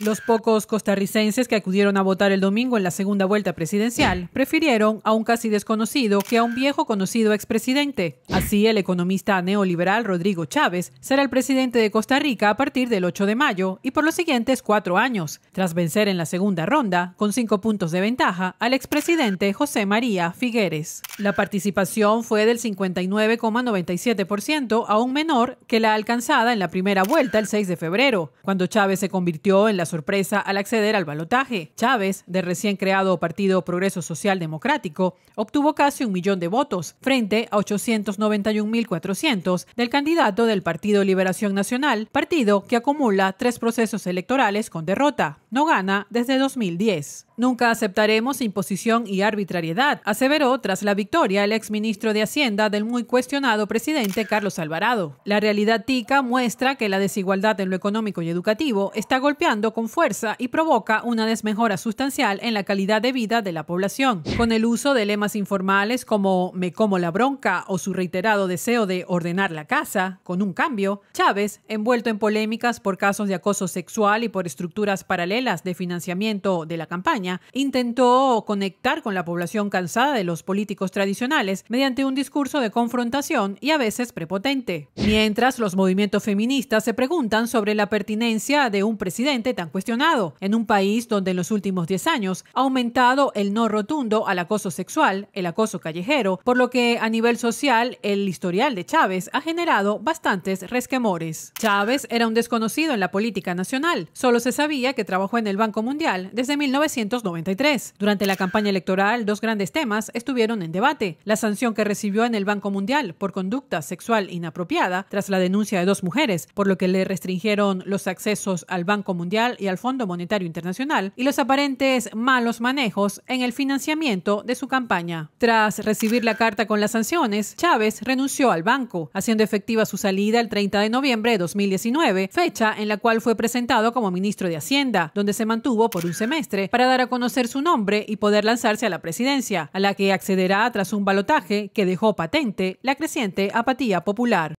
Los pocos costarricenses que acudieron a votar el domingo en la segunda vuelta presidencial prefirieron a un casi desconocido que a un viejo conocido expresidente. Así, el economista neoliberal Rodrigo Chávez será el presidente de Costa Rica a partir del 8 de mayo y por los siguientes cuatro años, tras vencer en la segunda ronda, con cinco puntos de ventaja, al expresidente José María Figueres. La participación fue del 59,97%, aún menor que la alcanzada en la primera vuelta el 6 de febrero, cuando Chávez se convirtió en la sorpresa al acceder al balotaje. Chávez, del recién creado Partido Progreso Social Democrático, obtuvo casi un millón de votos, frente a 891.400 del candidato del Partido Liberación Nacional, partido que acumula tres procesos electorales con derrota no gana desde 2010. Nunca aceptaremos imposición y arbitrariedad, aseveró tras la victoria el exministro de Hacienda del muy cuestionado presidente Carlos Alvarado. La realidad tica muestra que la desigualdad en lo económico y educativo está golpeando con fuerza y provoca una desmejora sustancial en la calidad de vida de la población. Con el uso de lemas informales como me como la bronca o su reiterado deseo de ordenar la casa, con un cambio, Chávez, envuelto en polémicas por casos de acoso sexual y por estructuras paralelas, de financiamiento de la campaña, intentó conectar con la población cansada de los políticos tradicionales mediante un discurso de confrontación y a veces prepotente. Mientras los movimientos feministas se preguntan sobre la pertinencia de un presidente tan cuestionado en un país donde en los últimos 10 años ha aumentado el no rotundo al acoso sexual, el acoso callejero, por lo que a nivel social el historial de Chávez ha generado bastantes resquemores. Chávez era un desconocido en la política nacional, solo se sabía que trabajó en el Banco Mundial desde 1993. Durante la campaña electoral, dos grandes temas estuvieron en debate. La sanción que recibió en el Banco Mundial por conducta sexual inapropiada tras la denuncia de dos mujeres, por lo que le restringieron los accesos al Banco Mundial y al Fondo Monetario Internacional, y los aparentes malos manejos en el financiamiento de su campaña. Tras recibir la carta con las sanciones, Chávez renunció al banco, haciendo efectiva su salida el 30 de noviembre de 2019, fecha en la cual fue presentado como ministro de Hacienda, donde se mantuvo por un semestre para dar a conocer su nombre y poder lanzarse a la presidencia, a la que accederá tras un balotaje que dejó patente la creciente apatía popular.